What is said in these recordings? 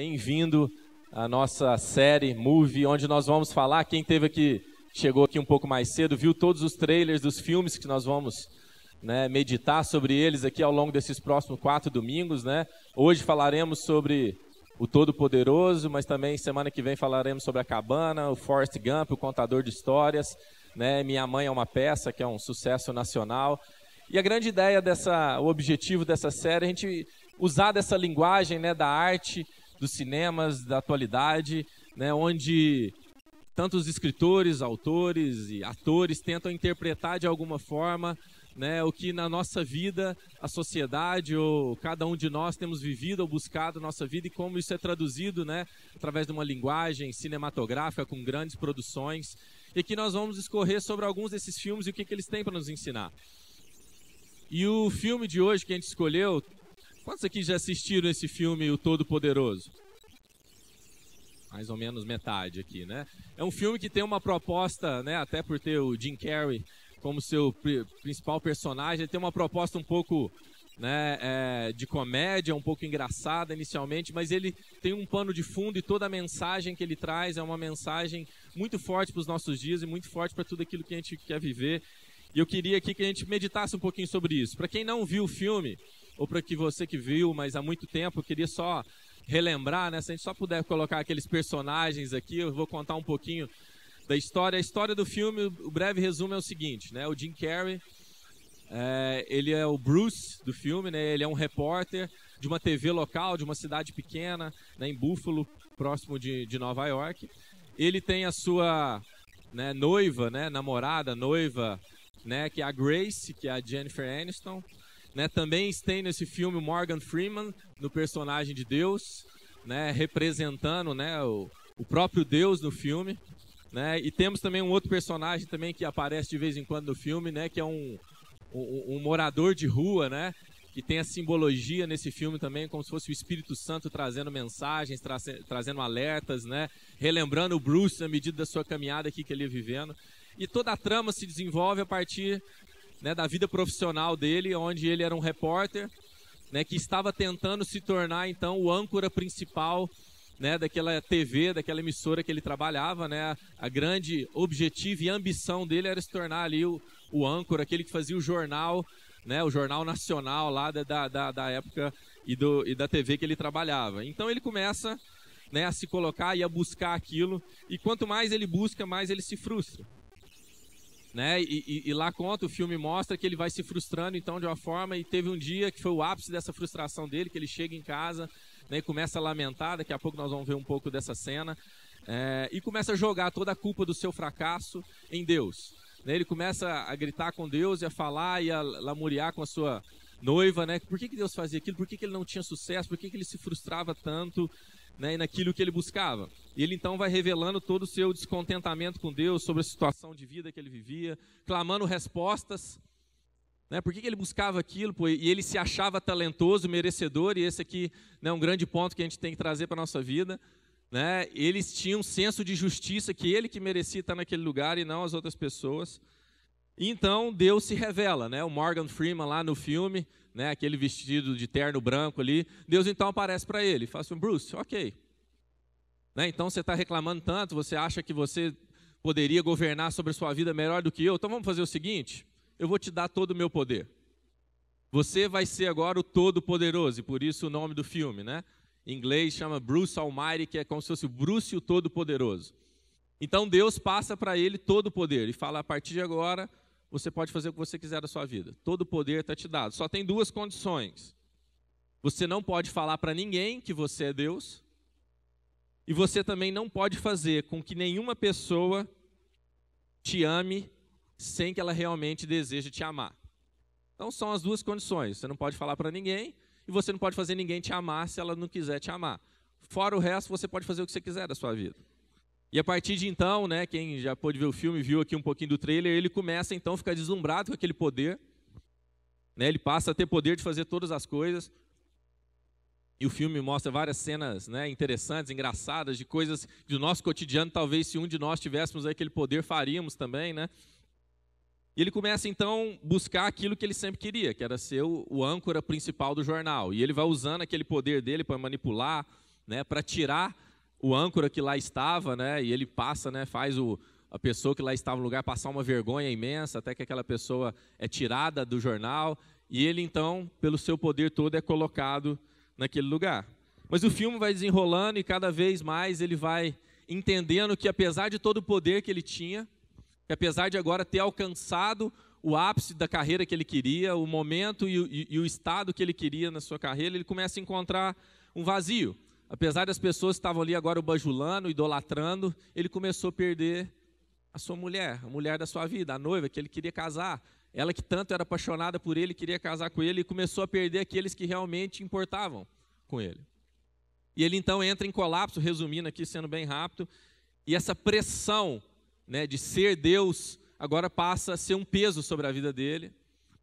Bem-vindo à nossa série Movie, onde nós vamos falar. Quem teve aqui, chegou aqui um pouco mais cedo, viu todos os trailers dos filmes que nós vamos né, meditar sobre eles aqui ao longo desses próximos quatro domingos. Né? Hoje falaremos sobre o Todo-Poderoso, mas também semana que vem falaremos sobre a Cabana, o Forrest Gump, o Contador de Histórias, né? Minha Mãe é uma Peça, que é um sucesso nacional. E a grande ideia dessa, o objetivo dessa série, é a gente usar dessa linguagem né, da arte dos cinemas da atualidade, né, onde tantos escritores, autores e atores tentam interpretar de alguma forma né, o que na nossa vida a sociedade ou cada um de nós temos vivido ou buscado na nossa vida e como isso é traduzido né, através de uma linguagem cinematográfica com grandes produções. E aqui nós vamos escorrer sobre alguns desses filmes e o que, que eles têm para nos ensinar. E o filme de hoje que a gente escolheu Quantos aqui já assistiram esse filme, O Todo-Poderoso? Mais ou menos metade aqui, né? É um filme que tem uma proposta, né? Até por ter o Jim Carrey como seu principal personagem, ele tem uma proposta um pouco né, é, de comédia, um pouco engraçada inicialmente, mas ele tem um pano de fundo e toda a mensagem que ele traz é uma mensagem muito forte para os nossos dias e muito forte para tudo aquilo que a gente quer viver. E eu queria aqui que a gente meditasse um pouquinho sobre isso. Para quem não viu o filme, ou para que você que viu, mas há muito tempo, queria só relembrar, né? Se a gente só puder colocar aqueles personagens aqui, eu vou contar um pouquinho da história. A história do filme, o breve resumo é o seguinte, né? O Jim Carrey, é, ele é o Bruce do filme, né? Ele é um repórter de uma TV local, de uma cidade pequena, né? em Buffalo, próximo de, de Nova York. Ele tem a sua né, noiva, né? Namorada, noiva, né? Que é a Grace, que é a Jennifer Aniston né? Também tem nesse filme Morgan Freeman, no personagem de Deus, né? representando né? o, o próprio Deus no filme. Né? E temos também um outro personagem também que aparece de vez em quando no filme, né? que é um, um, um morador de rua, né? que tem a simbologia nesse filme também, como se fosse o Espírito Santo trazendo mensagens, tra trazendo alertas, né? relembrando o Bruce na medida da sua caminhada aqui que ele ia vivendo. E toda a trama se desenvolve a partir né, da vida profissional dele, onde ele era um repórter, né, que estava tentando se tornar então o âncora principal né, daquela TV, daquela emissora que ele trabalhava, né, a grande objetivo e ambição dele era se tornar ali o, o âncora, aquele que fazia o jornal, né, o jornal nacional lá da, da, da época e, do, e da TV que ele trabalhava. Então ele começa né, a se colocar e a buscar aquilo, e quanto mais ele busca, mais ele se frustra. Né? E, e, e, lá conta, o filme mostra que ele vai se frustrando então de uma forma e teve um dia que foi o ápice dessa frustração dele, que ele chega em casa né, e começa a lamentar, daqui a pouco nós vamos ver um pouco dessa cena, é, e começa a jogar toda a culpa do seu fracasso em Deus. Né? Ele começa a gritar com Deus e a falar e a lamuriar com a sua noiva, né? Por que, que Deus fazia aquilo? Por que, que ele não tinha sucesso? Por que, que ele se frustrava tanto? né, e naquilo que ele buscava. e Ele então vai revelando todo o seu descontentamento com Deus sobre a situação de vida que ele vivia, clamando respostas. Né, por que, que ele buscava aquilo? Pô, e ele se achava talentoso, merecedor, e esse aqui né, é um grande ponto que a gente tem que trazer para a nossa vida. Né? Eles tinham um senso de justiça que ele que merecia estar naquele lugar e não as outras pessoas. e Então Deus se revela, né? O Morgan Freeman lá no filme, né, aquele vestido de terno branco ali. Deus então aparece para ele e fala assim: Bruce, ok. Né, então você está reclamando tanto, você acha que você poderia governar sobre a sua vida melhor do que eu, então vamos fazer o seguinte: eu vou te dar todo o meu poder. Você vai ser agora o Todo-Poderoso, e por isso o nome do filme, né? Em inglês chama Bruce Almighty, que é como se fosse Bruce o Todo-Poderoso. Então Deus passa para ele todo o poder e fala: a partir de agora você pode fazer o que você quiser da sua vida. Todo o poder está te dado. Só tem duas condições. Você não pode falar para ninguém que você é Deus, e você também não pode fazer com que nenhuma pessoa te ame sem que ela realmente deseje te amar. Então são as duas condições. Você não pode falar para ninguém e você não pode fazer ninguém te amar se ela não quiser te amar. Fora o resto, você pode fazer o que você quiser da sua vida. E a partir de então, né, quem já pôde ver o filme, viu aqui um pouquinho do trailer, ele começa então a ficar deslumbrado com aquele poder. Né, ele passa a ter poder de fazer todas as coisas. E o filme mostra várias cenas né, interessantes, engraçadas, de coisas do nosso cotidiano. Talvez se um de nós tivéssemos aquele poder, faríamos também. Né? E ele começa então a buscar aquilo que ele sempre queria, que era ser o, o âncora principal do jornal. E ele vai usando aquele poder dele para manipular, né, para tirar o âncora que lá estava, né, e ele passa, né, faz o, a pessoa que lá estava no lugar passar uma vergonha imensa, até que aquela pessoa é tirada do jornal, e ele então, pelo seu poder todo, é colocado naquele lugar. Mas o filme vai desenrolando e cada vez mais ele vai entendendo que apesar de todo o poder que ele tinha, que apesar de agora ter alcançado o ápice da carreira que ele queria, o momento e e, e o estado que ele queria na sua carreira, ele começa a encontrar um vazio. Apesar das pessoas que estavam ali agora o bajulando, idolatrando, ele começou a perder a sua mulher, a mulher da sua vida, a noiva que ele queria casar. Ela que tanto era apaixonada por ele, queria casar com ele, e começou a perder aqueles que realmente importavam com ele. E ele então entra em colapso, resumindo aqui, sendo bem rápido, e essa pressão né, de ser Deus agora passa a ser um peso sobre a vida dele,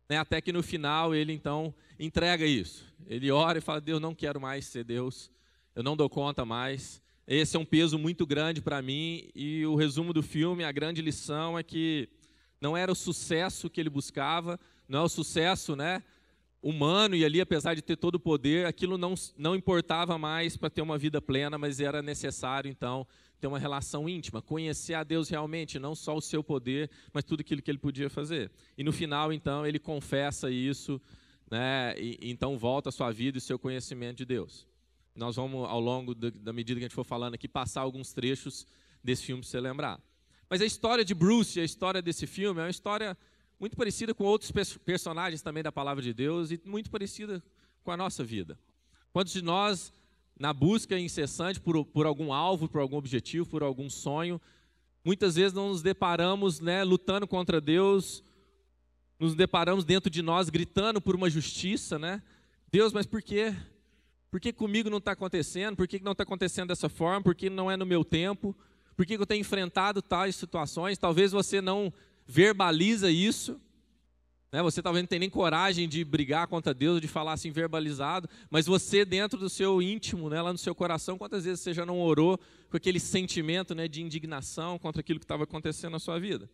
né, até que no final ele então entrega isso. Ele ora e fala: Deus, não quero mais ser Deus, eu não dou conta mais. Esse é um peso muito grande para mim e o resumo do filme, a grande lição é que não era o sucesso que ele buscava, não é o sucesso, né, humano e ali apesar de ter todo o poder, aquilo não não importava mais para ter uma vida plena, mas era necessário então ter uma relação íntima, conhecer a Deus realmente, não só o seu poder, mas tudo aquilo que ele podia fazer. E no final então ele confessa isso, né, e, então volta a sua vida e seu conhecimento de Deus. Nós vamos, ao longo do, da medida que a gente for falando aqui, passar alguns trechos desse filme para você lembrar. Mas a história de Bruce, a história desse filme, é uma história muito parecida com outros pers personagens também da palavra de Deus e muito parecida com a nossa vida. Quantos de nós, na busca incessante por, por algum alvo, por algum objetivo, por algum sonho, muitas vezes não nos deparamos né, lutando contra Deus, nos deparamos dentro de nós gritando por uma justiça, né? Deus, mas por quê? Por que comigo não está acontecendo? Por que não está acontecendo dessa forma? Por que não é no meu tempo? Por que eu tenho enfrentado tais situações? Talvez você não verbaliza isso. Né? Você talvez não tenha nem coragem de brigar contra Deus, de falar assim verbalizado. Mas você, dentro do seu íntimo, né, lá no seu coração, quantas vezes você já não orou com aquele sentimento né, de indignação contra aquilo que estava acontecendo na sua vida?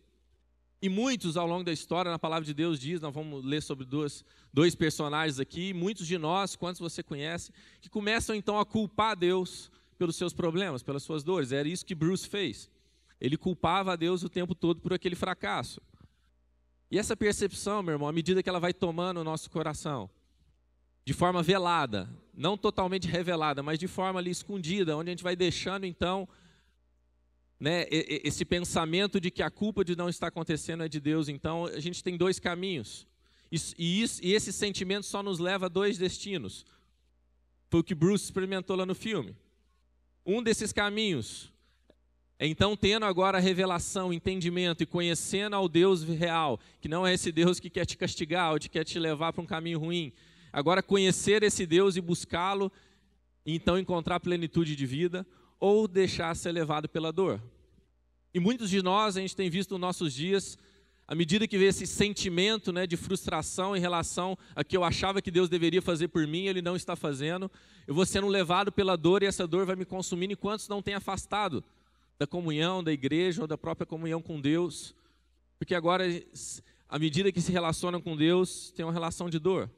E muitos ao longo da história, na palavra de Deus, diz, nós vamos ler sobre dois, dois personagens aqui, muitos de nós, quantos você conhece, que começam então a culpar Deus pelos seus problemas, pelas suas dores. Era isso que Bruce fez. Ele culpava a Deus o tempo todo por aquele fracasso. E essa percepção, meu irmão, à medida que ela vai tomando o nosso coração, de forma velada, não totalmente revelada, mas de forma ali escondida, onde a gente vai deixando então né, esse pensamento de que a culpa de não estar acontecendo é de Deus. Então, a gente tem dois caminhos. E, isso, e esse sentimento só nos leva a dois destinos. Foi o que Bruce experimentou lá no filme. Um desses caminhos é então, tendo agora a revelação, entendimento e conhecendo ao Deus real, que não é esse Deus que quer te castigar ou que quer te levar para um caminho ruim, agora conhecer esse Deus e buscá-lo, então encontrar plenitude de vida ou deixar ser levado pela dor. E muitos de nós, a gente tem visto nos nossos dias, à medida que vê esse sentimento né, de frustração em relação a que eu achava que Deus deveria fazer por mim, Ele não está fazendo, eu vou sendo levado pela dor e essa dor vai me consumindo enquanto não tem afastado da comunhão, da igreja ou da própria comunhão com Deus. Porque agora, à medida que se relacionam com Deus, tem uma relação de dor.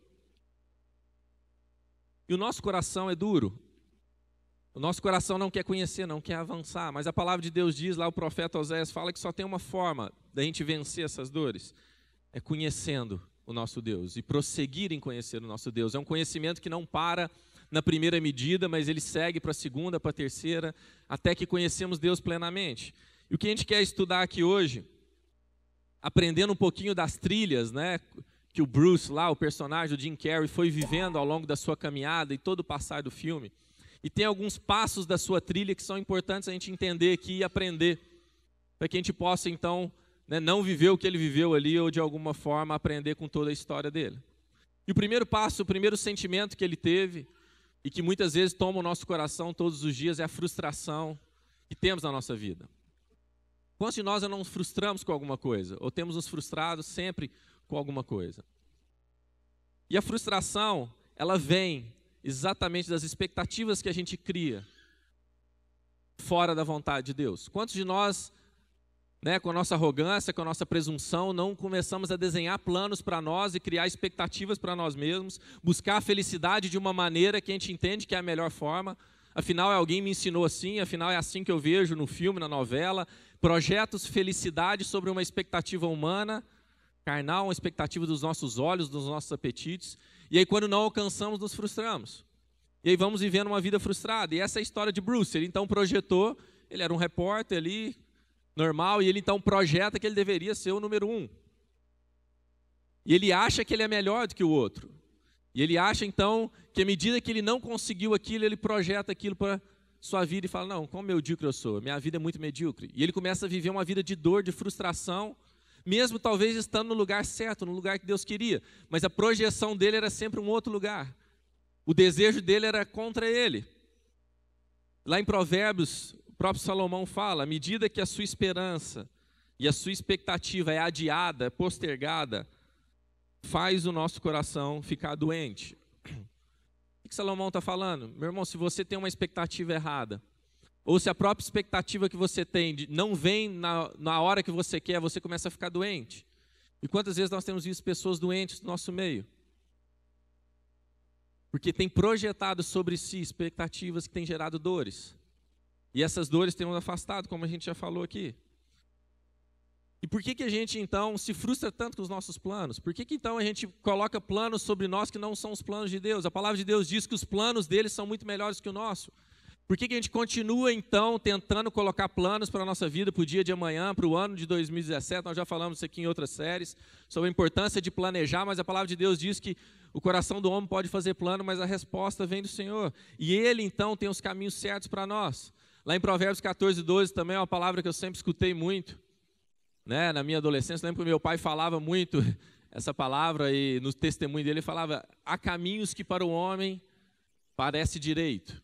E o nosso coração é duro, o nosso coração não quer conhecer, não quer avançar, mas a palavra de Deus diz lá, o profeta Oséias fala que só tem uma forma da gente vencer essas dores: é conhecendo o nosso Deus e prosseguir em conhecer o nosso Deus. É um conhecimento que não para na primeira medida, mas ele segue para a segunda, para a terceira, até que conhecemos Deus plenamente. E o que a gente quer estudar aqui hoje, aprendendo um pouquinho das trilhas, né? Que o Bruce lá, o personagem, o Jim Carrey, foi vivendo ao longo da sua caminhada e todo o passar do filme e tem alguns passos da sua trilha que são importantes a gente entender aqui e aprender, para que a gente possa então né, não viver o que ele viveu ali ou de alguma forma aprender com toda a história dele. E o primeiro passo, o primeiro sentimento que ele teve e que muitas vezes toma o nosso coração todos os dias é a frustração que temos na nossa vida. Quantos de nós não nos frustramos com alguma coisa ou temos nos frustrado sempre com alguma coisa? E a frustração, ela vem exatamente das expectativas que a gente cria fora da vontade de Deus. Quantos de nós, né, com a nossa arrogância, com a nossa presunção, não começamos a desenhar planos para nós e criar expectativas para nós mesmos, buscar a felicidade de uma maneira que a gente entende que é a melhor forma? Afinal, alguém me ensinou assim, afinal, é assim que eu vejo no filme, na novela. Projetos, felicidade sobre uma expectativa humana, carnal, uma expectativa dos nossos olhos, dos nossos apetites. E aí, quando não alcançamos, nos frustramos. E aí vamos vivendo uma vida frustrada. E essa é a história de Bruce. Ele então projetou, ele era um repórter ali, normal, e ele então projeta que ele deveria ser o número um. E ele acha que ele é melhor do que o outro. E ele acha então que à medida que ele não conseguiu aquilo, ele projeta aquilo para sua vida e fala: Não, como medíocre eu sou, minha vida é muito medíocre. E ele começa a viver uma vida de dor, de frustração, mesmo talvez estando no lugar certo, no lugar que Deus queria, mas a projeção dele era sempre um outro lugar. O desejo dele era contra ele. Lá em Provérbios, o próprio Salomão fala: à medida que a sua esperança e a sua expectativa é adiada, postergada, faz o nosso coração ficar doente. O que Salomão está falando? Meu irmão, se você tem uma expectativa errada, ou se a própria expectativa que você tem não vem na, na hora que você quer, você começa a ficar doente. E quantas vezes nós temos visto pessoas doentes no nosso meio? Porque tem projetado sobre si expectativas que têm gerado dores. E essas dores têm nos afastado, como a gente já falou aqui. E por que, que a gente então se frustra tanto com os nossos planos? Por que, que então a gente coloca planos sobre nós que não são os planos de Deus? A palavra de Deus diz que os planos deles são muito melhores que o nosso. Por que, que a gente continua, então, tentando colocar planos para a nossa vida, para o dia de amanhã, para o ano de 2017? Nós já falamos isso aqui em outras séries, sobre a importância de planejar, mas a palavra de Deus diz que o coração do homem pode fazer plano, mas a resposta vem do Senhor. E Ele, então, tem os caminhos certos para nós. Lá em Provérbios 14, 12 também é uma palavra que eu sempre escutei muito. Né? Na minha adolescência, lembro que meu pai falava muito essa palavra e no testemunho dele ele falava: há caminhos que para o homem parece direito,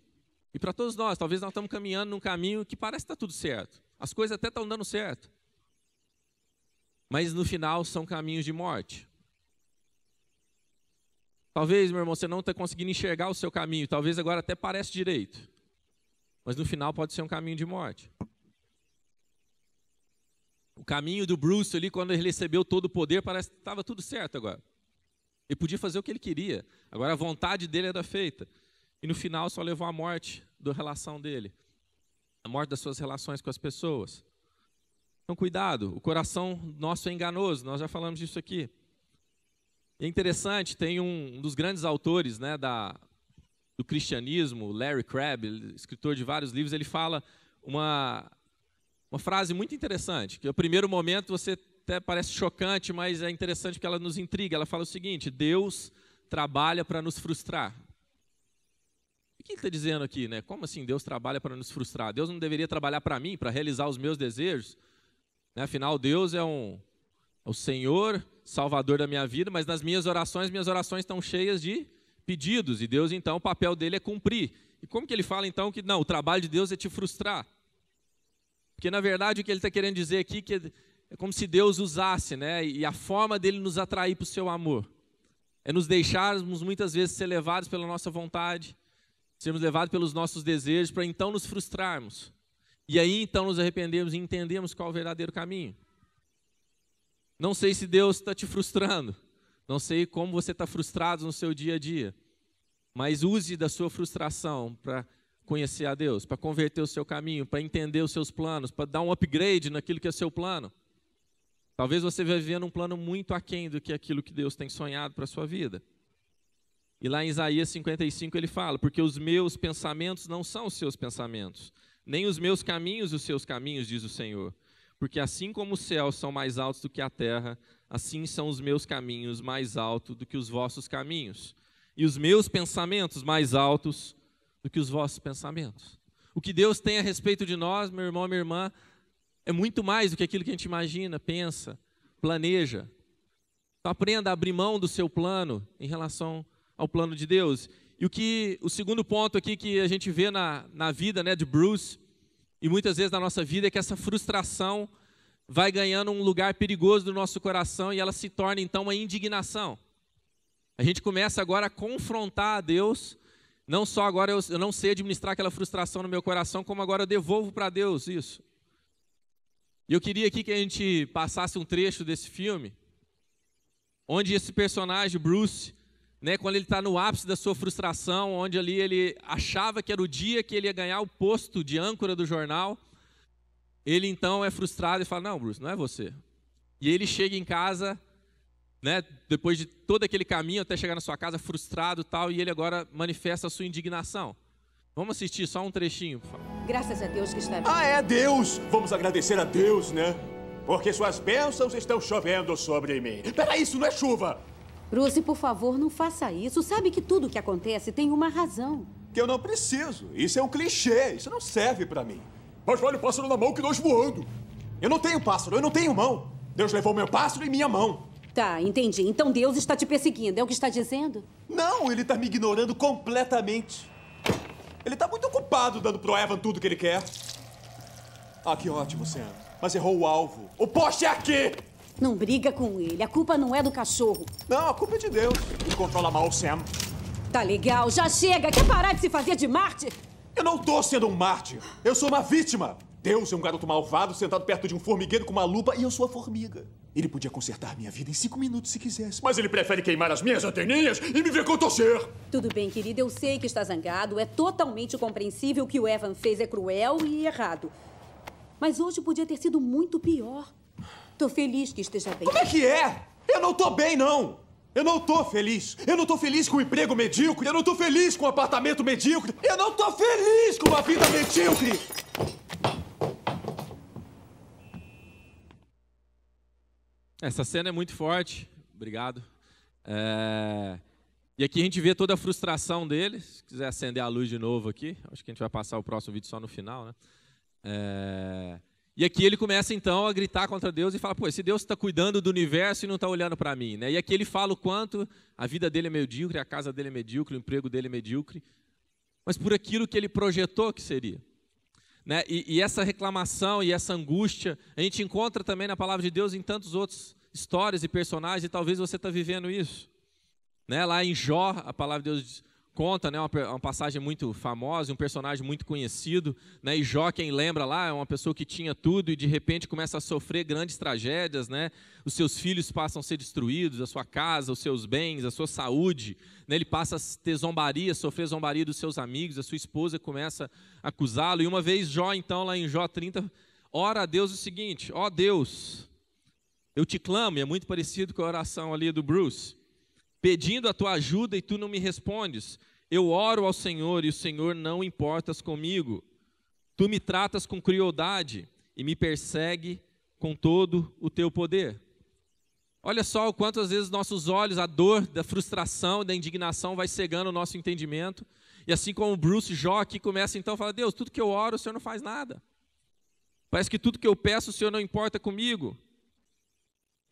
e para todos nós, talvez nós estamos caminhando num caminho que parece que está tudo certo. As coisas até estão dando certo. Mas no final são caminhos de morte. Talvez, meu irmão, você não está conseguindo enxergar o seu caminho. Talvez agora até pareça direito. Mas no final pode ser um caminho de morte. O caminho do Bruce ali, quando ele recebeu todo o poder, parece que estava tudo certo agora. Ele podia fazer o que ele queria. Agora a vontade dele era feita e no final só levou à morte da relação dele, a morte das suas relações com as pessoas. Então, cuidado, o coração nosso é enganoso, nós já falamos disso aqui. É interessante, tem um, um dos grandes autores né, da, do cristianismo, Larry Crabb, escritor de vários livros, ele fala uma, uma frase muito interessante, que no é primeiro momento você até parece chocante, mas é interessante porque ela nos intriga. Ela fala o seguinte: Deus trabalha para nos frustrar. O que ele está dizendo aqui, né? Como assim Deus trabalha para nos frustrar? Deus não deveria trabalhar para mim, para realizar os meus desejos? Né? Afinal, Deus é um é o Senhor, Salvador da minha vida, mas nas minhas orações, minhas orações estão cheias de pedidos, e Deus, então, o papel dele é cumprir. E como que ele fala, então, que não, o trabalho de Deus é te frustrar? Porque, na verdade, o que ele está querendo dizer aqui é que é como se Deus usasse, né? E a forma dele nos atrair para o seu amor é nos deixarmos muitas vezes ser levados pela nossa vontade, sermos levados pelos nossos desejos para então nos frustrarmos. E aí então nos arrependemos e entendemos qual é o verdadeiro caminho. Não sei se Deus está te frustrando, não sei como você está frustrado no seu dia a dia, mas use da sua frustração para conhecer a Deus, para converter o seu caminho, para entender os seus planos, para dar um upgrade naquilo que é seu plano. Talvez você vá vivendo um plano muito aquém do que aquilo que Deus tem sonhado para a sua vida. E lá em Isaías 55 ele fala: Porque os meus pensamentos não são os seus pensamentos, nem os meus caminhos os seus caminhos, diz o Senhor. Porque assim como os céus são mais altos do que a terra, assim são os meus caminhos mais altos do que os vossos caminhos, e os meus pensamentos mais altos do que os vossos pensamentos. O que Deus tem a respeito de nós, meu irmão, minha irmã, é muito mais do que aquilo que a gente imagina, pensa, planeja. Então, aprenda a abrir mão do seu plano em relação a ao plano de Deus. E o que o segundo ponto aqui que a gente vê na, na vida né, de Bruce, e muitas vezes na nossa vida, é que essa frustração vai ganhando um lugar perigoso do nosso coração e ela se torna então uma indignação. A gente começa agora a confrontar a Deus, não só agora eu, eu não sei administrar aquela frustração no meu coração, como agora eu devolvo para Deus isso. E eu queria aqui que a gente passasse um trecho desse filme, onde esse personagem, Bruce, né, quando ele está no ápice da sua frustração, onde ali ele achava que era o dia que ele ia ganhar o posto de âncora do jornal, ele então é frustrado e fala: Não, Bruce, não é você. E ele chega em casa, né, depois de todo aquele caminho até chegar na sua casa, frustrado tal, e ele agora manifesta a sua indignação. Vamos assistir só um trechinho, por favor. Graças a Deus que está vivo. Ah, é Deus! Vamos agradecer a Deus, né? Porque suas bênçãos estão chovendo sobre mim. Peraí, isso não é chuva! Bruce, por favor, não faça isso. Sabe que tudo o que acontece tem uma razão. Que eu não preciso. Isso é um clichê. Isso não serve para mim. Mas vale pássaro na mão que nós voando. Eu não tenho pássaro, eu não tenho mão. Deus levou meu pássaro e minha mão. Tá, entendi. Então Deus está te perseguindo, é o que está dizendo? Não, ele está me ignorando completamente. Ele está muito ocupado dando pro Evan tudo que ele quer. Ah, que ótimo, Sam. Mas errou o alvo. O poste é aqui! Não briga com ele. A culpa não é do cachorro. Não, a culpa é de Deus. Ele controla mal o Sam. Tá legal, já chega. Quer parar de se fazer de mártir? Eu não tô sendo um mártir. Eu sou uma vítima. Deus é um garoto malvado sentado perto de um formigueiro com uma lupa e eu sou a formiga. Ele podia consertar minha vida em cinco minutos se quisesse. Mas ele prefere queimar as minhas anteninhas e me ver contorcer. Tudo bem, querida, eu sei que está zangado. É totalmente compreensível que o Evan fez é cruel e errado. Mas hoje podia ter sido muito pior. Tô feliz que esteja bem. Como é que é? Eu não tô bem, não! Eu não tô feliz. Eu não tô feliz com um emprego medíocre. Eu não tô feliz com um apartamento medíocre. Eu não tô feliz com uma vida medíocre. Essa cena é muito forte. Obrigado. É... E aqui a gente vê toda a frustração dele. Se quiser acender a luz de novo aqui, acho que a gente vai passar o próximo vídeo só no final, né? É... E aqui ele começa então a gritar contra Deus e fala: pô, esse Deus está cuidando do universo e não está olhando para mim. Né? E aqui ele fala o quanto a vida dele é medíocre, a casa dele é medíocre, o emprego dele é medíocre, mas por aquilo que ele projetou que seria. Né? E, e essa reclamação e essa angústia a gente encontra também na palavra de Deus em tantos outros histórias e personagens, e talvez você está vivendo isso. Né? Lá em Jó, a palavra de Deus diz conta, né, uma, uma, passagem muito famosa, um personagem muito conhecido, né, e Jó, quem lembra lá, é uma pessoa que tinha tudo e de repente começa a sofrer grandes tragédias, né, os seus filhos passam a ser destruídos, a sua casa, os seus bens, a sua saúde, né, ele passa a ter zombaria, sofrer zombaria dos seus amigos, a sua esposa começa a acusá-lo, e uma vez Jó, então, lá em Jó 30, ora a Deus o seguinte, ó oh Deus, eu te clamo, e é muito parecido com a oração ali do Bruce, pedindo a tua ajuda e tu não me respondes. Eu oro ao Senhor e o Senhor não importas comigo. Tu me tratas com crueldade e me persegue com todo o teu poder. Olha só o quanto às vezes nossos olhos, a dor da frustração, da indignação vai cegando o nosso entendimento. E assim como Bruce Jó aqui começa então a falar: Deus, tudo que eu oro, o Senhor não faz nada. Parece que tudo que eu peço, o Senhor não importa comigo.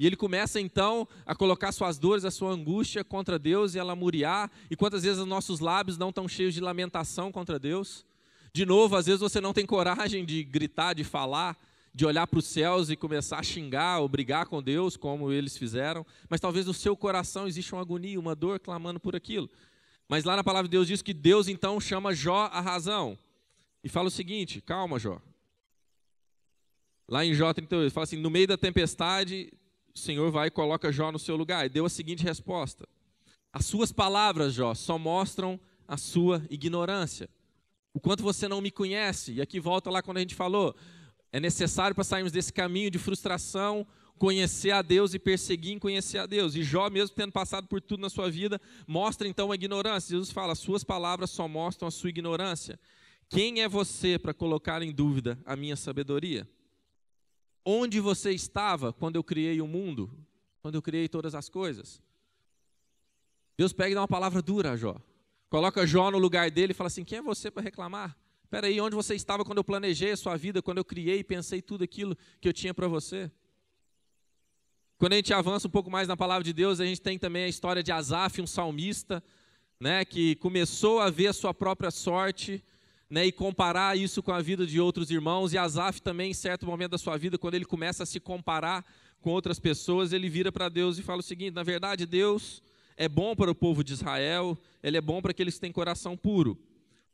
E ele começa então a colocar suas dores, a sua angústia contra Deus e a lamuriar. E quantas vezes os nossos lábios não estão cheios de lamentação contra Deus? De novo, às vezes você não tem coragem de gritar, de falar, de olhar para os céus e começar a xingar ou brigar com Deus, como eles fizeram. Mas talvez no seu coração exista uma agonia, uma dor clamando por aquilo. Mas lá na palavra de Deus diz que Deus então chama Jó à razão. E fala o seguinte: calma, Jó. Lá em Jó 38, fala assim: no meio da tempestade o Senhor vai e coloca Jó no seu lugar. E deu a seguinte resposta: As suas palavras, Jó, só mostram a sua ignorância. O quanto você não me conhece. E aqui volta lá quando a gente falou: é necessário para sairmos desse caminho de frustração, conhecer a Deus e perseguir em conhecer a Deus. E Jó, mesmo tendo passado por tudo na sua vida, mostra então a ignorância. Jesus fala: Suas palavras só mostram a sua ignorância. Quem é você para colocar em dúvida a minha sabedoria? onde você estava quando eu criei o mundo, quando eu criei todas as coisas. Deus pega e dá uma palavra dura a Jó. Coloca Jó no lugar dele e fala assim: Quem é você para reclamar? Espera aí, onde você estava quando eu planejei a sua vida, quando eu criei e pensei tudo aquilo que eu tinha para você? Quando a gente avança um pouco mais na palavra de Deus, a gente tem também a história de Asaf, um salmista, né, que começou a ver a sua própria sorte, né, e comparar isso com a vida de outros irmãos. E Asaf também, em certo momento da sua vida, quando ele começa a se comparar com outras pessoas, ele vira para Deus e fala o seguinte: na verdade, Deus é bom para o povo de Israel, ele é bom para aqueles que têm coração puro.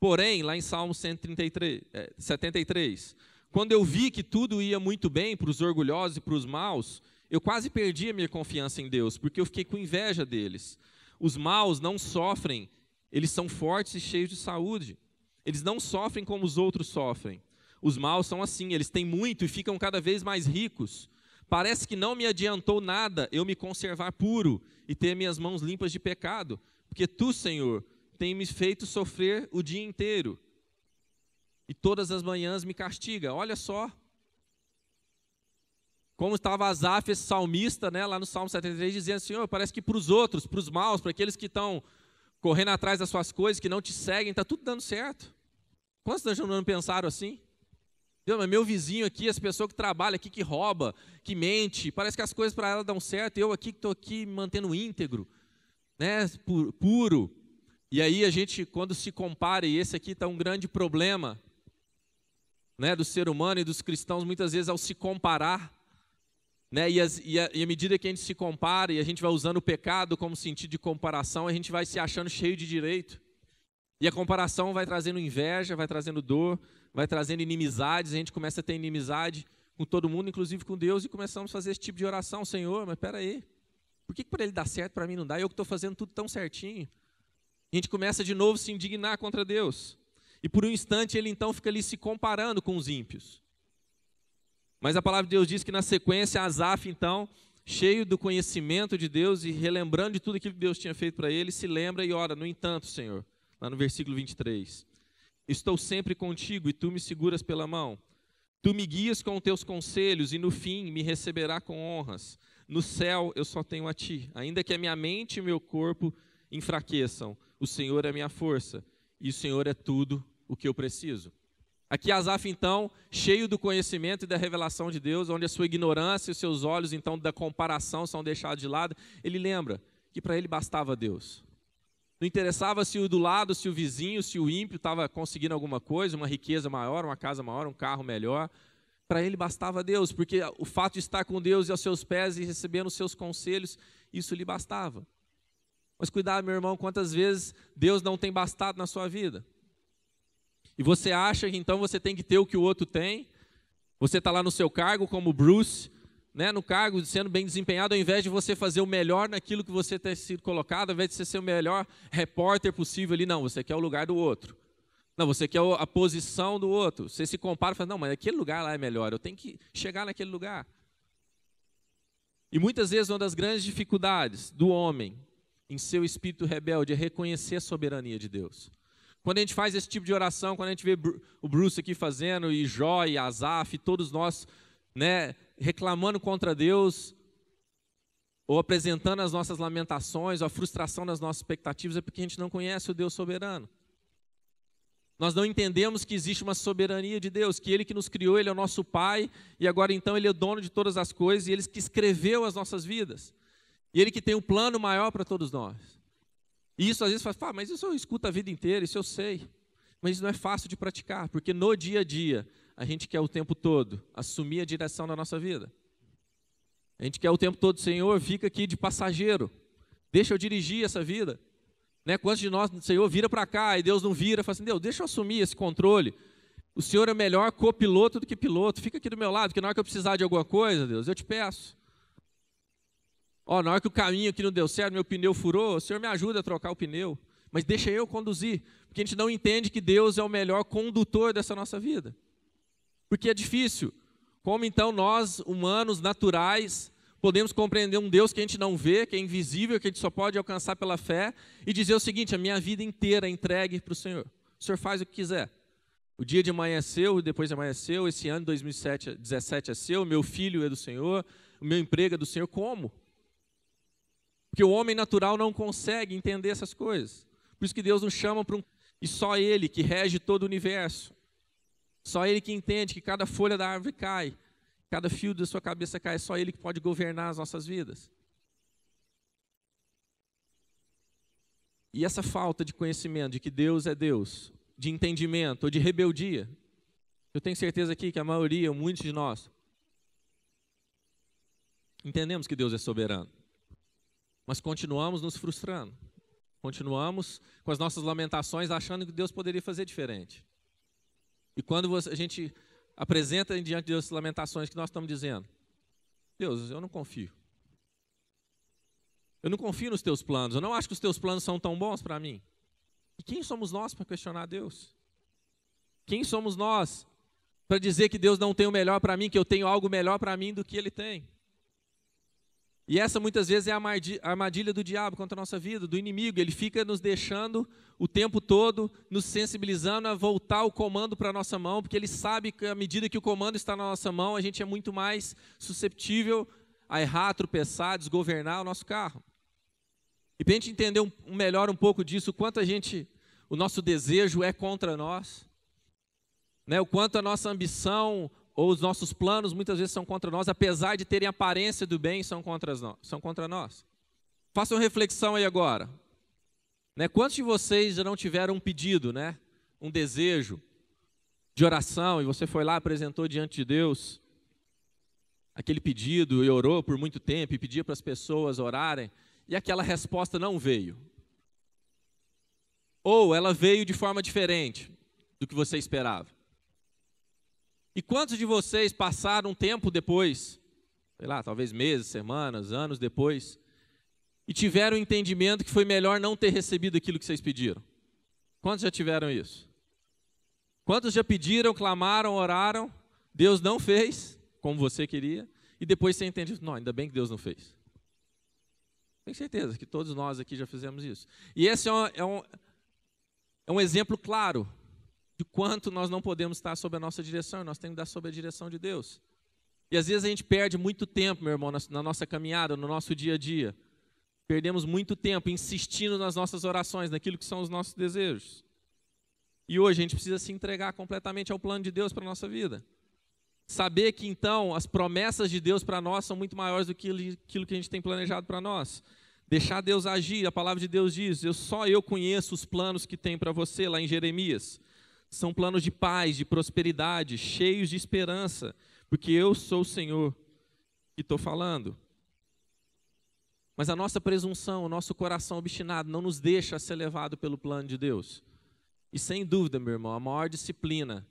Porém, lá em Salmo 133, 73, é, quando eu vi que tudo ia muito bem para os orgulhosos e para os maus, eu quase perdi a minha confiança em Deus, porque eu fiquei com inveja deles. Os maus não sofrem, eles são fortes e cheios de saúde. Eles não sofrem como os outros sofrem. Os maus são assim, eles têm muito e ficam cada vez mais ricos. Parece que não me adiantou nada eu me conservar puro e ter minhas mãos limpas de pecado, porque tu, Senhor, tem me feito sofrer o dia inteiro e todas as manhãs me castiga. Olha só. Como estava Asaf, esse salmista, né, lá no Salmo 73, dizendo: Senhor, parece que para os outros, para os maus, para aqueles que estão correndo atrás das suas coisas, que não te seguem, está tudo dando certo. Quantos não pensaram assim? Deus, mas meu vizinho aqui, as pessoas que trabalham aqui, que rouba, que mente, parece que as coisas para ela dão certo, eu aqui que estou aqui me mantendo íntegro, né, puro. E aí a gente, quando se compara, e esse aqui está um grande problema né, do ser humano e dos cristãos, muitas vezes ao se comparar, né? E, as, e, a, e à medida que a gente se compara e a gente vai usando o pecado como sentido de comparação, a gente vai se achando cheio de direito. E a comparação vai trazendo inveja, vai trazendo dor, vai trazendo inimizades. A gente começa a ter inimizade com todo mundo, inclusive com Deus, e começamos a fazer esse tipo de oração: Senhor, mas espera aí, por que, que para ele dá certo, para mim não dá? Eu que estou fazendo tudo tão certinho. a gente começa de novo a se indignar contra Deus. E por um instante ele então fica ali se comparando com os ímpios. Mas a palavra de Deus diz que na sequência, Asaf, então, cheio do conhecimento de Deus e relembrando de tudo aquilo que Deus tinha feito para ele, se lembra e ora, no entanto, Senhor, lá no versículo 23. Estou sempre contigo e tu me seguras pela mão. Tu me guias com teus conselhos e no fim me receberá com honras. No céu eu só tenho a ti. Ainda que a minha mente e meu corpo enfraqueçam, o Senhor é minha força e o Senhor é tudo o que eu preciso. Aqui Asaf, então, cheio do conhecimento e da revelação de Deus, onde a sua ignorância e os seus olhos, então, da comparação são deixados de lado, ele lembra que para ele bastava Deus. Não interessava se o do lado, se o vizinho, se o ímpio estava conseguindo alguma coisa, uma riqueza maior, uma casa maior, um carro melhor. Para ele bastava Deus, porque o fato de estar com Deus e aos seus pés e recebendo os seus conselhos, isso lhe bastava. Mas cuidado, meu irmão, quantas vezes Deus não tem bastado na sua vida? E você acha que então você tem que ter o que o outro tem. Você está lá no seu cargo como Bruce, né, no cargo, sendo bem desempenhado, ao invés de você fazer o melhor naquilo que você tem sido colocado, ao invés de você ser o melhor repórter possível ali, não, você quer o lugar do outro. Não, você quer a posição do outro. Você se compara e fala, não, mas aquele lugar lá é melhor, eu tenho que chegar naquele lugar. E muitas vezes uma das grandes dificuldades do homem em seu espírito rebelde é reconhecer a soberania de Deus. Quando a gente faz esse tipo de oração, quando a gente vê o Bruce aqui fazendo, e Jó, e Asaf, e todos nós né, reclamando contra Deus, ou apresentando as nossas lamentações, ou a frustração das nossas expectativas, é porque a gente não conhece o Deus soberano. Nós não entendemos que existe uma soberania de Deus, que Ele que nos criou, Ele é o nosso Pai, e agora então Ele é o dono de todas as coisas, e Ele que escreveu as nossas vidas. E Ele que tem um plano maior para todos nós. E isso às vezes faz, ah, mas isso eu escuto a vida inteira, isso eu sei. Mas isso não é fácil de praticar, porque no dia a dia a gente quer o tempo todo assumir a direção da nossa vida. A gente quer o tempo todo, Senhor, fica aqui de passageiro. Deixa eu dirigir essa vida. Né? Quantos de nós, Senhor, vira para cá e Deus não vira, fala assim, Deus, deixa eu assumir esse controle. O Senhor é melhor copiloto do que piloto. Fica aqui do meu lado, que na hora que eu precisar de alguma coisa, Deus, eu te peço. Ó, na hora que o caminho aqui não deu certo, meu pneu furou, o senhor me ajuda a trocar o pneu, mas deixa eu conduzir, porque a gente não entende que Deus é o melhor condutor dessa nossa vida. Porque é difícil. Como então nós, humanos naturais, podemos compreender um Deus que a gente não vê, que é invisível, que a gente só pode alcançar pela fé, e dizer o seguinte: a minha vida inteira é entregue para o Senhor. O Senhor faz o que quiser. O dia de amanhã é seu, depois de amanhã é seu, esse ano 2017 é seu, meu filho é do Senhor, o meu emprego é do Senhor. Como? Porque o homem natural não consegue entender essas coisas. Por isso que Deus nos chama para um. E só Ele que rege todo o universo. Só Ele que entende que cada folha da árvore cai, cada fio da sua cabeça cai. É só Ele que pode governar as nossas vidas. E essa falta de conhecimento de que Deus é Deus, de entendimento ou de rebeldia, eu tenho certeza aqui que a maioria, muitos de nós, entendemos que Deus é soberano mas continuamos nos frustrando. Continuamos com as nossas lamentações achando que Deus poderia fazer diferente. E quando a gente apresenta diante de Deus as lamentações que nós estamos dizendo, Deus, eu não confio. Eu não confio nos teus planos. Eu não acho que os teus planos são tão bons para mim. E quem somos nós para questionar Deus? Quem somos nós para dizer que Deus não tem o melhor para mim, que eu tenho algo melhor para mim do que Ele tem? E essa muitas vezes é a armadilha do diabo contra a nossa vida, do inimigo. Ele fica nos deixando o tempo todo, nos sensibilizando a voltar o comando para a nossa mão, porque ele sabe que à medida que o comando está na nossa mão, a gente é muito mais susceptível a errar, tropeçar, desgovernar o nosso carro. E para a gente entender um, melhor um pouco disso, o quanto a gente, o nosso desejo é contra nós, né? o quanto a nossa ambição, ou os nossos planos muitas vezes são contra nós, apesar de terem aparência do bem, são contra, nós, são contra nós. Faça uma reflexão aí agora. Né? Quantos de vocês já não tiveram um pedido, né? um desejo de oração, e você foi lá, apresentou diante de Deus aquele pedido e orou por muito tempo, e pedia para as pessoas orarem, e aquela resposta não veio? Ou ela veio de forma diferente do que você esperava? E quantos de vocês passaram um tempo depois, sei lá, talvez meses, semanas, anos depois, e tiveram o entendimento que foi melhor não ter recebido aquilo que vocês pediram? Quantos já tiveram isso? Quantos já pediram, clamaram, oraram, Deus não fez como você queria, e depois você entende, não, ainda bem que Deus não fez. Tenho certeza que todos nós aqui já fizemos isso. E esse é um, é um, é um exemplo claro de quanto nós não podemos estar sob a nossa direção, nós temos que estar sob a direção de Deus. E às vezes a gente perde muito tempo, meu irmão, na nossa caminhada, no nosso dia a dia. Perdemos muito tempo insistindo nas nossas orações, naquilo que são os nossos desejos. E hoje a gente precisa se entregar completamente ao plano de Deus para a nossa vida. Saber que então as promessas de Deus para nós são muito maiores do que aquilo que a gente tem planejado para nós. Deixar Deus agir, a palavra de Deus diz: eu, só eu conheço os planos que tem para você, lá em Jeremias. São planos de paz, de prosperidade, cheios de esperança, porque eu sou o Senhor que estou falando. Mas a nossa presunção, o nosso coração obstinado não nos deixa ser levado pelo plano de Deus. E sem dúvida, meu irmão, a maior disciplina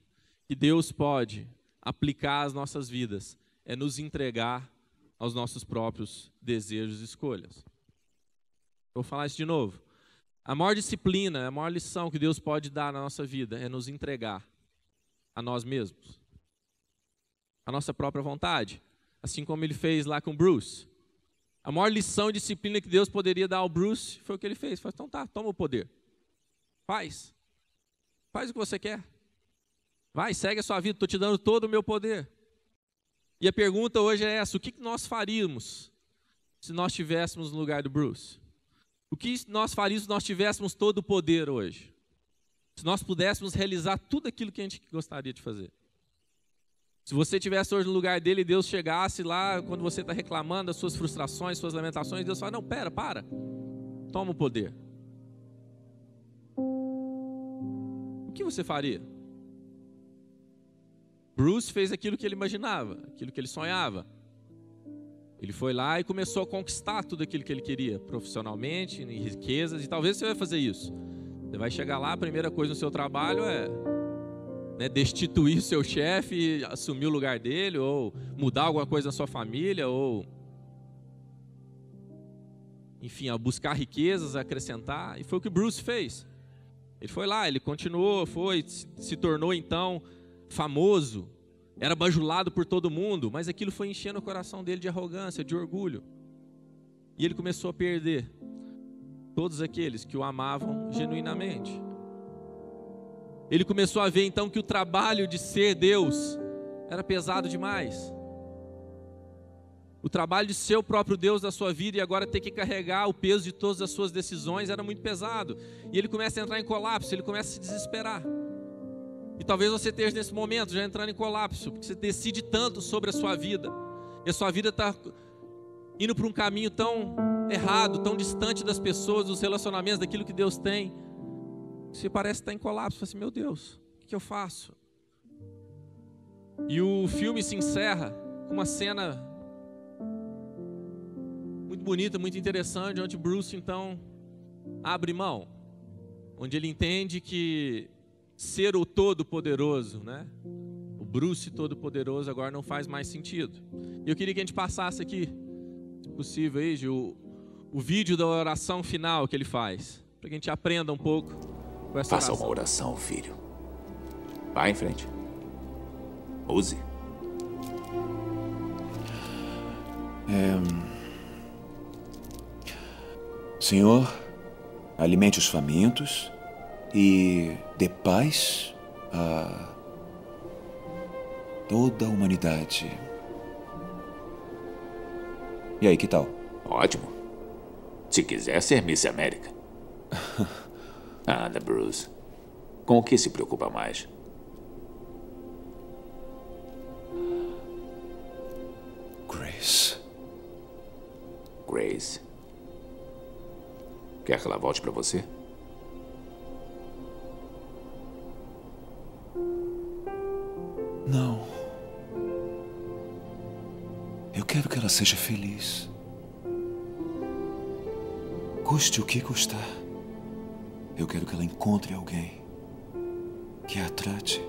que Deus pode aplicar às nossas vidas é nos entregar aos nossos próprios desejos e escolhas. Vou falar isso de novo. A maior disciplina, a maior lição que Deus pode dar na nossa vida é nos entregar a nós mesmos, a nossa própria vontade, assim como ele fez lá com Bruce. A maior lição e disciplina que Deus poderia dar ao Bruce foi o que ele fez. Falou, então tá, toma o poder. Faz. Faz o que você quer. Vai, segue a sua vida, estou te dando todo o meu poder. E a pergunta hoje é essa: o que nós faríamos se nós estivéssemos no lugar do Bruce? O que nós faríamos se nós tivéssemos todo o poder hoje? Se nós pudéssemos realizar tudo aquilo que a gente gostaria de fazer. Se você estivesse hoje no lugar dele e Deus chegasse lá, quando você está reclamando das suas frustrações, suas lamentações, Deus fala: Não, pera, para. Toma o poder. O que você faria? Bruce fez aquilo que ele imaginava, aquilo que ele sonhava. Ele foi lá e começou a conquistar tudo aquilo que ele queria, profissionalmente, em riquezas, e talvez você vai fazer isso. Você vai chegar lá, a primeira coisa no seu trabalho é né, destituir seu chefe, assumir o lugar dele, ou mudar alguma coisa na sua família, ou. Enfim, a buscar riquezas, a acrescentar. E foi o que Bruce fez. Ele foi lá, ele continuou, foi, se tornou então famoso, era bajulado por todo mundo, mas aquilo foi enchendo o coração dele de arrogância, de orgulho. E ele começou a perder todos aqueles que o amavam genuinamente. Ele começou a ver então que o trabalho de ser Deus era pesado demais. O trabalho de ser o próprio Deus da sua vida e agora ter que carregar o peso de todas as suas decisões era muito pesado. E ele começa a entrar em colapso, ele começa a se desesperar. E talvez você esteja nesse momento já entrando em colapso, porque você decide tanto sobre a sua vida, e a sua vida está indo para um caminho tão errado, tão distante das pessoas, dos relacionamentos, daquilo que Deus tem. Você parece estar em colapso, você fala assim, meu Deus, o que eu faço? E o filme se encerra com uma cena muito bonita, muito interessante, onde Bruce então abre mão, onde ele entende que ser o Todo-Poderoso, né? O Bruce Todo-Poderoso agora não faz mais sentido. E eu queria que a gente passasse aqui, se possível, aí, Gil, o, o vídeo da oração final que ele faz, para que a gente aprenda um pouco com essa Faça oração. uma oração, filho. Vá em frente. Use. É... Senhor, alimente os famintos e dê paz a toda a humanidade. E aí, que tal? Ótimo. Se quiser ser Miss América. Anda, Bruce. Com o que se preocupa mais? Grace. Grace. Quer que ela volte para você? Não. Eu quero que ela seja feliz. Custe o que custar. Eu quero que ela encontre alguém que a trate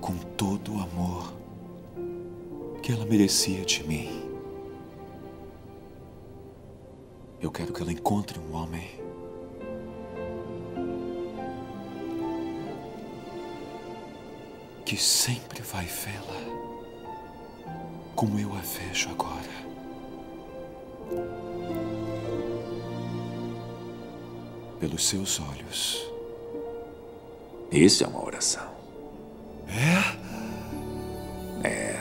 com todo o amor que ela merecia de mim. Eu quero que ela encontre um homem que sempre vai vê-la como eu a vejo agora. Pelos seus olhos. Isso é uma oração. É? É.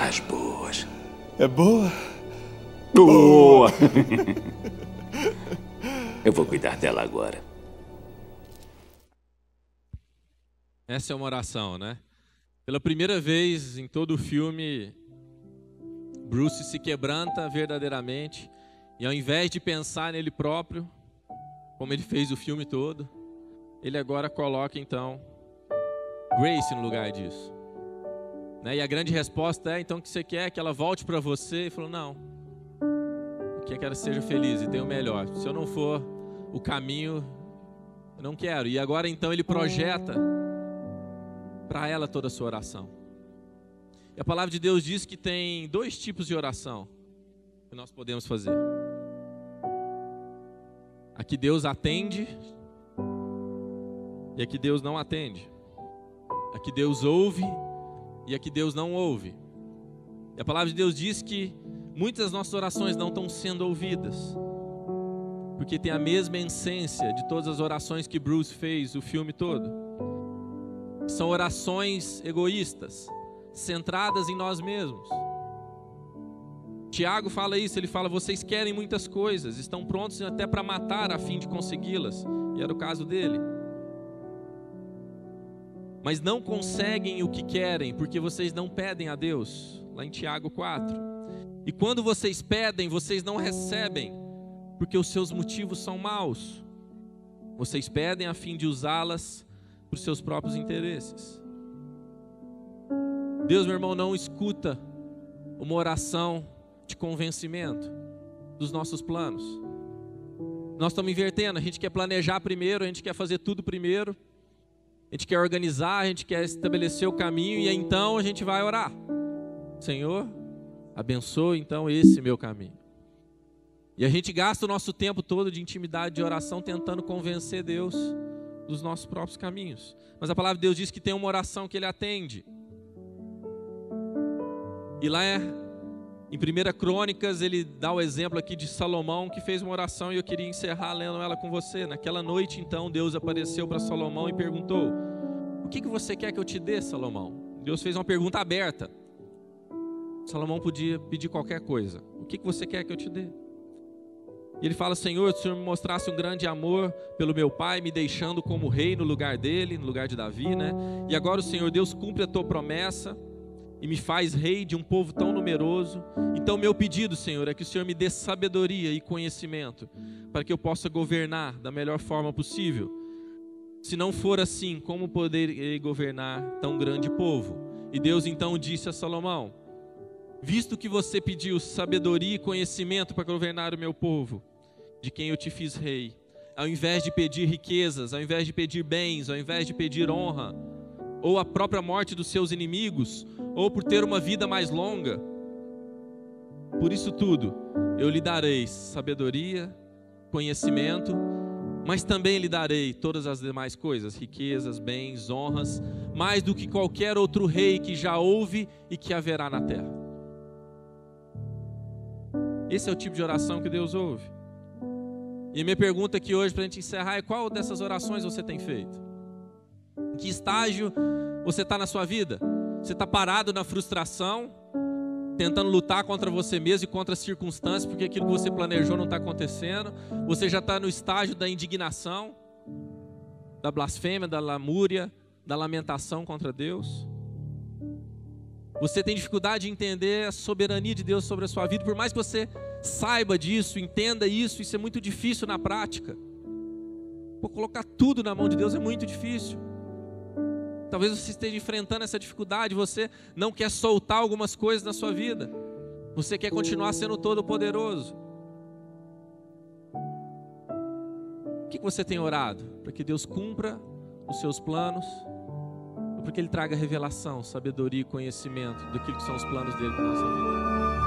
As boas. É boa? Boa! boa. eu vou cuidar dela agora. Essa é uma oração, né? Pela primeira vez em todo o filme, Bruce se quebranta verdadeiramente e ao invés de pensar nele próprio, como ele fez o filme todo, ele agora coloca então Grace no lugar disso. Né? E a grande resposta é então o que você quer que ela volte para você e falou não, eu quero que ela seja feliz e tenha o melhor. Se eu não for o caminho, eu não quero. E agora então ele projeta para ela toda a sua oração. E a palavra de Deus diz que tem dois tipos de oração que nós podemos fazer. A que Deus atende e a que Deus não atende. A que Deus ouve e a que Deus não ouve. E a palavra de Deus diz que muitas das nossas orações não estão sendo ouvidas. Porque tem a mesma essência de todas as orações que Bruce fez o filme todo são orações egoístas, centradas em nós mesmos. Tiago fala isso, ele fala: vocês querem muitas coisas, estão prontos até para matar a fim de consegui-las. E era o caso dele. Mas não conseguem o que querem, porque vocês não pedem a Deus. Lá em Tiago 4. E quando vocês pedem, vocês não recebem, porque os seus motivos são maus. Vocês pedem a fim de usá-las por seus próprios interesses. Deus, meu irmão, não escuta uma oração de convencimento dos nossos planos. Nós estamos invertendo, a gente quer planejar primeiro, a gente quer fazer tudo primeiro, a gente quer organizar, a gente quer estabelecer o caminho e então a gente vai orar. Senhor, abençoe então esse meu caminho. E a gente gasta o nosso tempo todo de intimidade de oração tentando convencer Deus dos nossos próprios caminhos. Mas a palavra de Deus diz que tem uma oração que ele atende. E lá é, em 1 Crônicas, ele dá o exemplo aqui de Salomão que fez uma oração e eu queria encerrar lendo ela com você. Naquela noite, então, Deus apareceu para Salomão e perguntou: O que, que você quer que eu te dê, Salomão? Deus fez uma pergunta aberta. Salomão podia pedir qualquer coisa. O que, que você quer que eu te dê? E ele fala: Senhor, se o Senhor me mostrasse um grande amor pelo meu pai, me deixando como rei no lugar dele, no lugar de Davi, né? E agora o Senhor Deus cumpre a tua promessa e me faz rei de um povo tão numeroso. Então, meu pedido, Senhor, é que o Senhor me dê sabedoria e conhecimento para que eu possa governar da melhor forma possível. Se não for assim, como poderei governar tão grande povo? E Deus então disse a Salomão: Visto que você pediu sabedoria e conhecimento para governar o meu povo, de quem eu te fiz rei, ao invés de pedir riquezas, ao invés de pedir bens, ao invés de pedir honra, ou a própria morte dos seus inimigos, ou por ter uma vida mais longa, por isso tudo eu lhe darei sabedoria, conhecimento, mas também lhe darei todas as demais coisas, riquezas, bens, honras, mais do que qualquer outro rei que já houve e que haverá na terra. Esse é o tipo de oração que Deus ouve. E a minha pergunta aqui hoje, para a gente encerrar, é qual dessas orações você tem feito? Em que estágio você está na sua vida? Você está parado na frustração, tentando lutar contra você mesmo e contra as circunstâncias, porque aquilo que você planejou não está acontecendo? Você já está no estágio da indignação, da blasfêmia, da lamúria, da lamentação contra Deus? Você tem dificuldade de entender a soberania de Deus sobre a sua vida, por mais que você saiba disso, entenda isso, isso é muito difícil na prática. Pô, colocar tudo na mão de Deus é muito difícil. Talvez você esteja enfrentando essa dificuldade, você não quer soltar algumas coisas na sua vida. Você quer continuar sendo todo poderoso. O que você tem orado? Para que Deus cumpra os seus planos, porque Ele traga revelação, sabedoria e conhecimento do que são os planos dele para nossa vida.